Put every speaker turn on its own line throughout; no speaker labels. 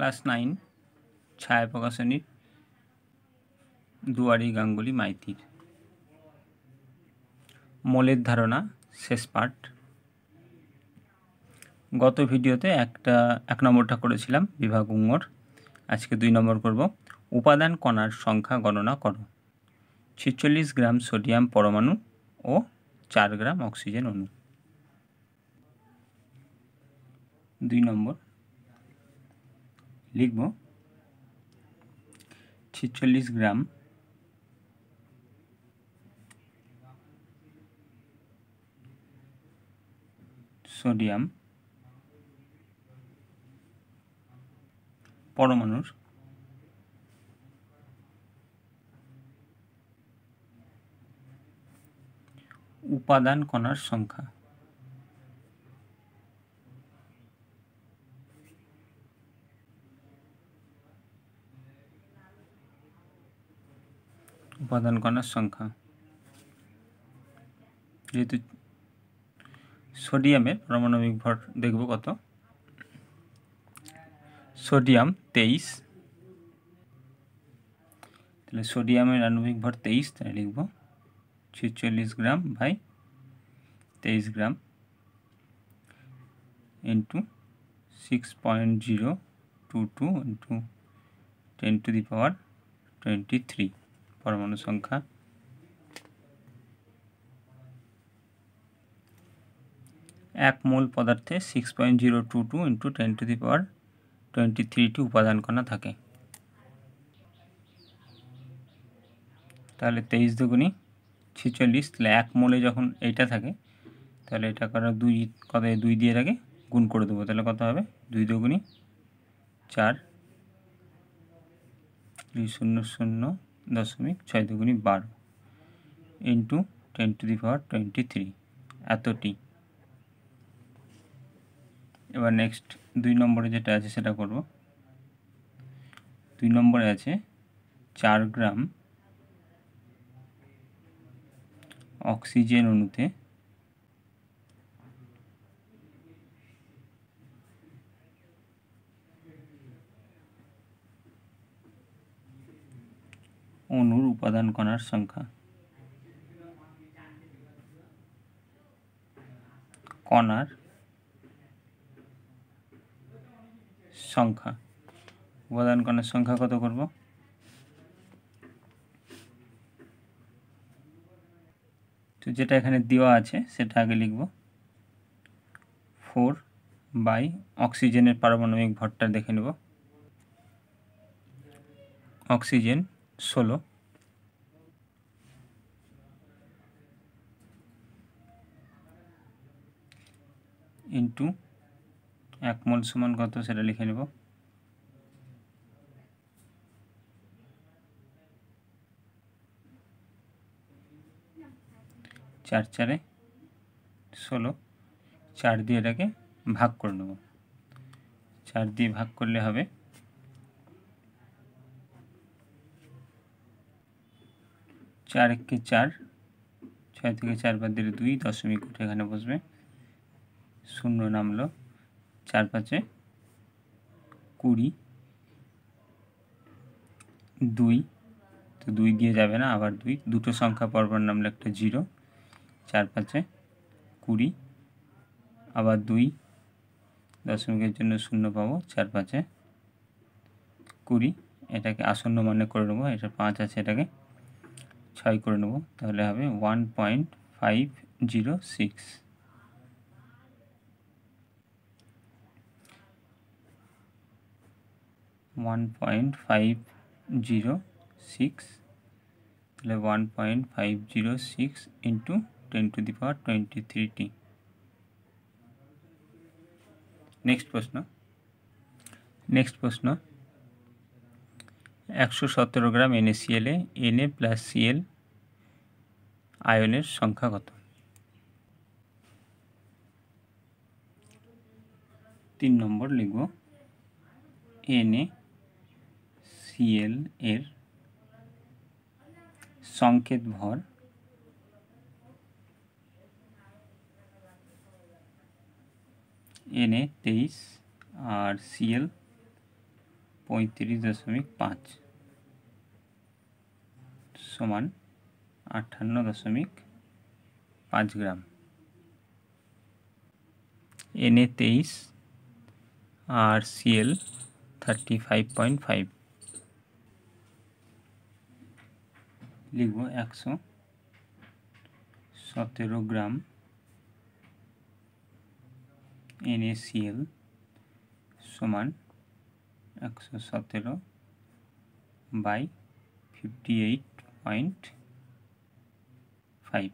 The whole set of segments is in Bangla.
ক্লাস নাইন ছায়া প্রকাশনীর দুয়ারি গাঙ্গুলি মাইতির মলের ধারণা শেষ পার্ট গত ভিডিওতে একটা এক নম্বরটা করেছিলাম বিভাগ উঙ্গর আজকে দুই নম্বর করব উপাদান কণার সংখ্যা গণনা করো ছেচল্লিশ গ্রাম সোডিয়াম পরমাণু ও চার গ্রাম অক্সিজেন অনু দুই নম্বর লিখব ছেচল্লিশ গ্রাম সোডিয়াম পরমাণুর উপাদান কণার সংখ্যা उपादान कणार संख्या जीत तो सोडियम परमाणविक भर देख कत सोडियम तेईस सोडियम आणविक भर तेईस लिखब छचल्लिस ग्राम भाई तेईस gram into six point zero two two into ten to the power twenty three পরমাণু সংখ্যা এক মূল পদার্থে six point zero two two into ten to the power twenty থ্রিটি উপাদান কণা থাকে তাহলে তেইশ দুগুণি ছিচল্লিশ তাহলে এক মোলে যখন এইটা থাকে তাহলে এটা করা দুই কত দুই দিয়ে আগে গুণ করে দেবো তাহলে কত হবে দুই দুগুণি চার দুই শূন্য শূন্য দশমিক ছয় দুগুণি বারো into ten to the power twenty three এতটি এবার নেক্সট দুই নম্বরে যেটা আছে সেটা করব দুই নম্বরে আছে চার গ্রাম অক্সিজেন অণুতে অনুর উপাদান কণার সংখ্যা কণার সংখ্যা উপাদান কণার সংখ্যা কত করব তো যেটা এখানে দেওয়া আছে সেটা আগে লিখব ফোর বাই অক্সিজেনের পারমাণবিক ভরটা দেখে নেব অক্সিজেন ষোলো ইন্টু এক মোল সমান কত সেটা লিখে নেব চার চারে ষোলো চার দিয়ে এটাকে ভাগ করে নেব চার দিয়ে ভাগ করলে হবে চার একে চার ছয় থেকে চার বাদ দিলে দুই দশমিক উঠে এখানে বসবে শূন্য নামলো চার পাঁচে কুড়ি দুই তো দুই দিয়ে যাবে না আবার দুই দুটো সংখ্যা পরপর নামলো একটা জিরো চার পাঁচে কুড়ি আবার দুই দশমিকের জন্য শূন্য পাবো চার পাঁচে কুড়ি এটাকে আসন্ন মানে করে নেবো এটা পাঁচ আছে এটাকে ছয় করে নেব তাহলে হবে one point five zero six one point five zero six তাহলে one point five zero six into ten to the power twenty three টি নেক্সট প্রশ্ন নেক্সট প্রশ্ন একশো সতেরো গ্রাম এ এনএ প্লাস সিএল আয়নের সংখ্যা কত তিন নম্বর লিখব এনএ সিএল এর সংকেত ভর এনএ তেইশ আর সিএল পঁয়ত্রিশ দশমিক পাঁচ সমান আটান্ন দশমিক পাঁচ গ্রাম এন এ তেইশ আর C L thirty five point five লিখব একশো সতেরো গ্রাম এনএসিএল সমান একশো সতেরো by fifty eight point five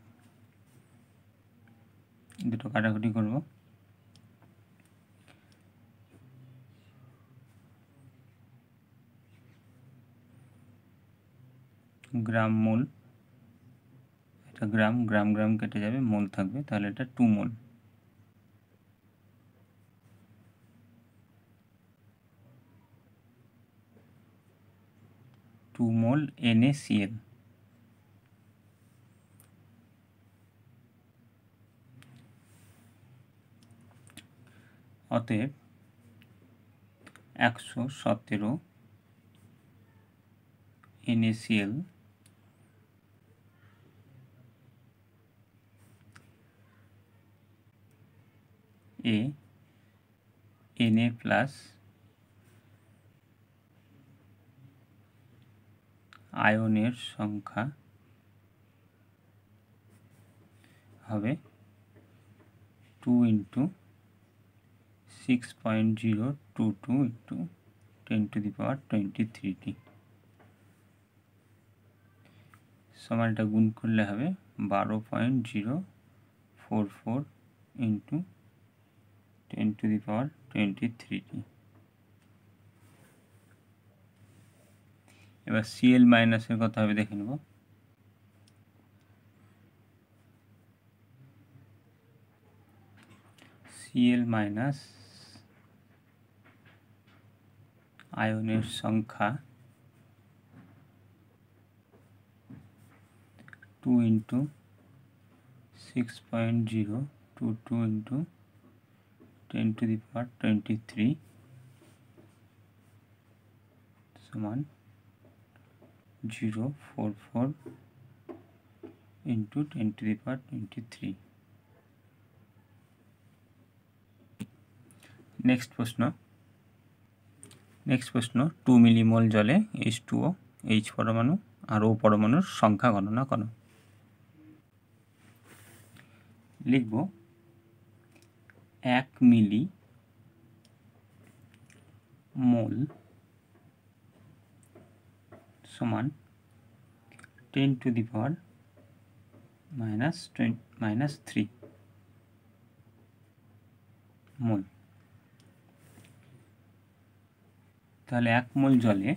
দুটো কাটাকুটি করব গ্রাম মোল এটা গ্রাম গ্রাম গ্রাম কেটে যাবে মোল থাকবে তাহলে এটা two mole two mole N A C L অতএব একশো সতেরো এনএসিএল এ এনএ প্লাস আয়নের সংখ্যা হবে two into six point zero two two into ten to the power twenty থ্রিটি সমান এটা গুণ করলে হবে বারো point zero four four into ten to the power twenty থ্রিটি सीएल माइनस कथा भी देखे नीब सीएल माइनस आयन संख्या two into six point zero two two into ten to the power टोटी थ्री समान zero four four into ten to the power twenty three next প্রশ্ন নেক্সট প্রশ্ন টু মিলিমোল জলে এইচ টু ও এইচ পরমাণু আর ও পরমাণুর সংখ্যা গণনা করো লিখব এক মিলি মোল সমান ten to the power minus twenty minus three mole তাহলে এক মোল জলে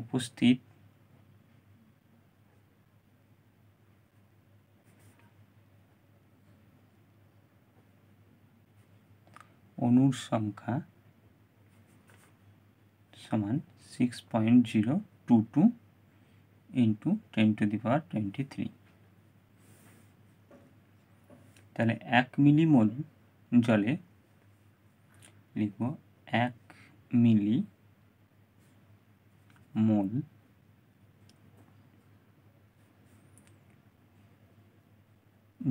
উপস্থিত অণুর সংখ্যা সমান six point zero two two into ten to the power twenty three তাহলে এক মিলিমোল জলে লিখব এক মিলি মোল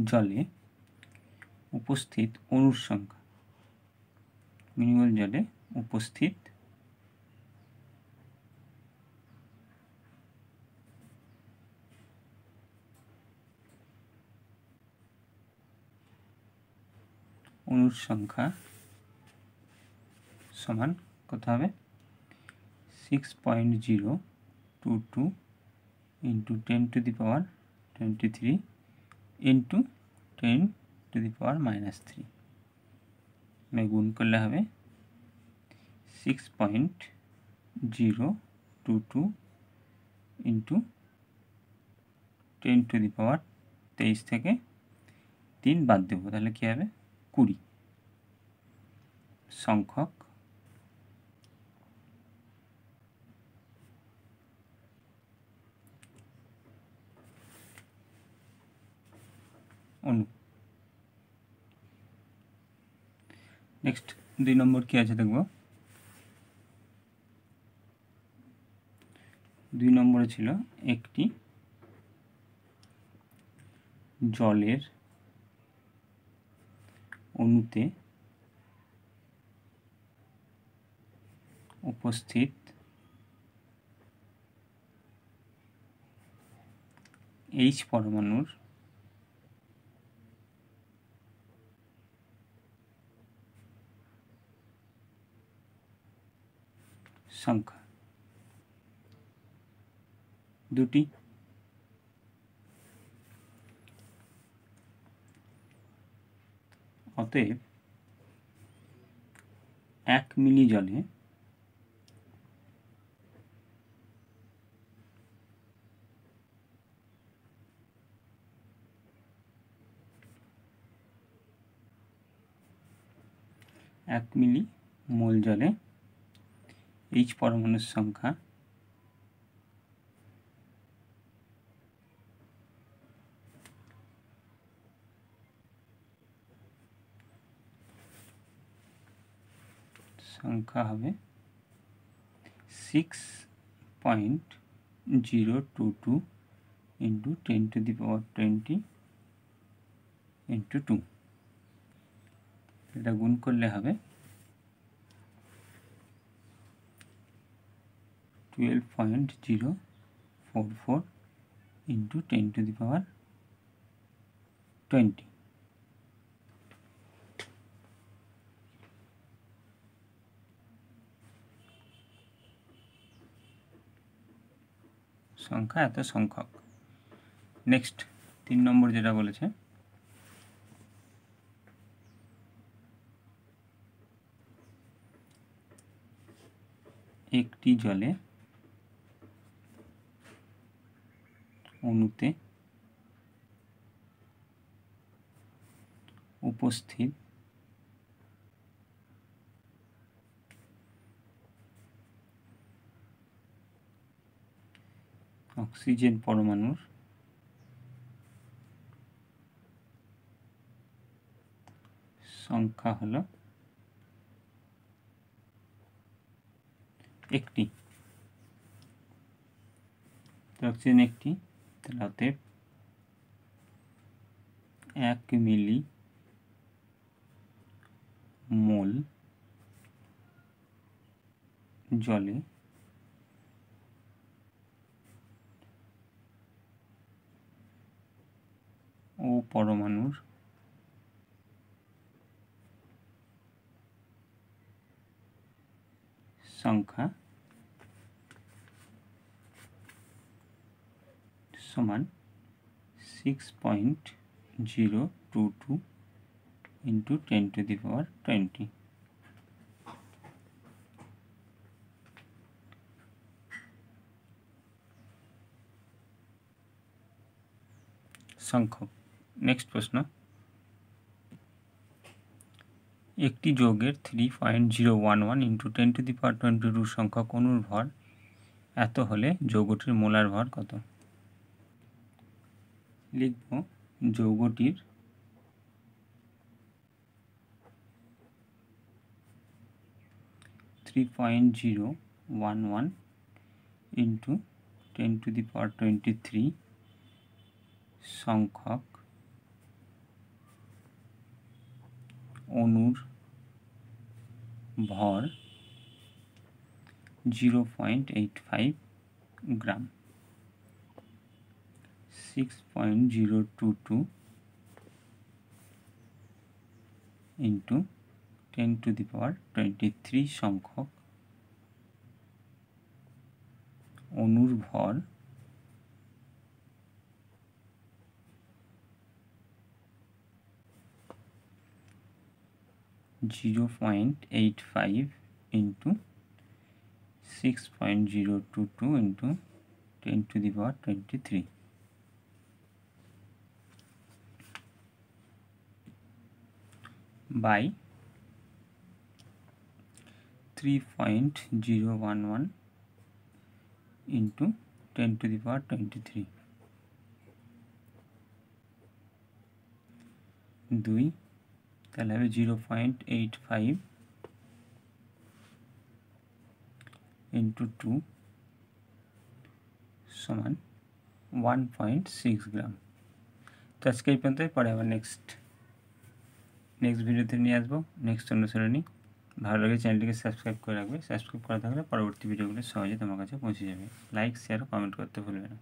জলে উপস্থিত অনুর সংখ্যা मृगल जले उपस्थित अनुर संख्या समान कथा six point zero two two into ten to the power टोटी three into ten to the power minus three নেই গুণ করলে হবে 6.022 * 10 ^ 23 থেকে তিন বাদ দেব তাহলে কি হবে 20 সংকক ও নেক্সট দুই নম্বর কি আছে দেখব দুই নম্বরে ছিল একটি জলের অণুতে উপস্থিত এইচ পরমাণুর সংখ্যা দুটি অতএব এক মিলি জলে এক মিলি মোল জলে h পারমুন সংখ্যা সংখ্যা হবে 6.022 * 10 ^ 20 * 2 এটা গুণ করলে হবে twelve point zero four four into ten to the power twenty সংখ্যা এত সংখ্যক নেক্সট তিন নম্বর যেটা বলেছে একটি জলে শুরুতে উপস্থিত অক্সিজেন পরমাণুর সংখ্যা হল একটি অক্সিজেন একটি মাত্রাতে এক মিলি মোল জলে ও পরমাণুর সংখ্যা সমান six point zero two two into ten to the power twenty সংখ্যক নেক্সট প্রশ্ন একটি যোগের three point zero one one into ten to the power twenty two সংখ্যক অনুর ভর এত হলে যোগটির মোলার ভর কত লিখব যৌগটির three point zero one one into ten to the power twenty three সংখ্যক অণুর ভর zero point eight five gram six point zero two two into ten to the power twenty three সংখ্যক অনুর ভর zero point eight five into six point zero two two into ten to the power twenty three by 3.011 into 10 to the power 23 দুই তাহলে হবে zero point eight five into two সমান ওয়ান পয়েন্ট সিক্স গ্রাম তো আজকে এই পর্যন্ত পরে আবার নেক্সট নেক্সট ভিডিওতে নিয়ে আসবো নেক্সট অনুসরণী ভালো লাগে চ্যানেলটিকে সাবস্ক্রাইব করে রাখবে সাবস্ক্রাইব করা থাকলে পরবর্তী ভিডিওগুলো সহজে তোমার কাছে পৌঁছে যাবে লাইক শেয়ার কমেন্ট করতে ভুলবে না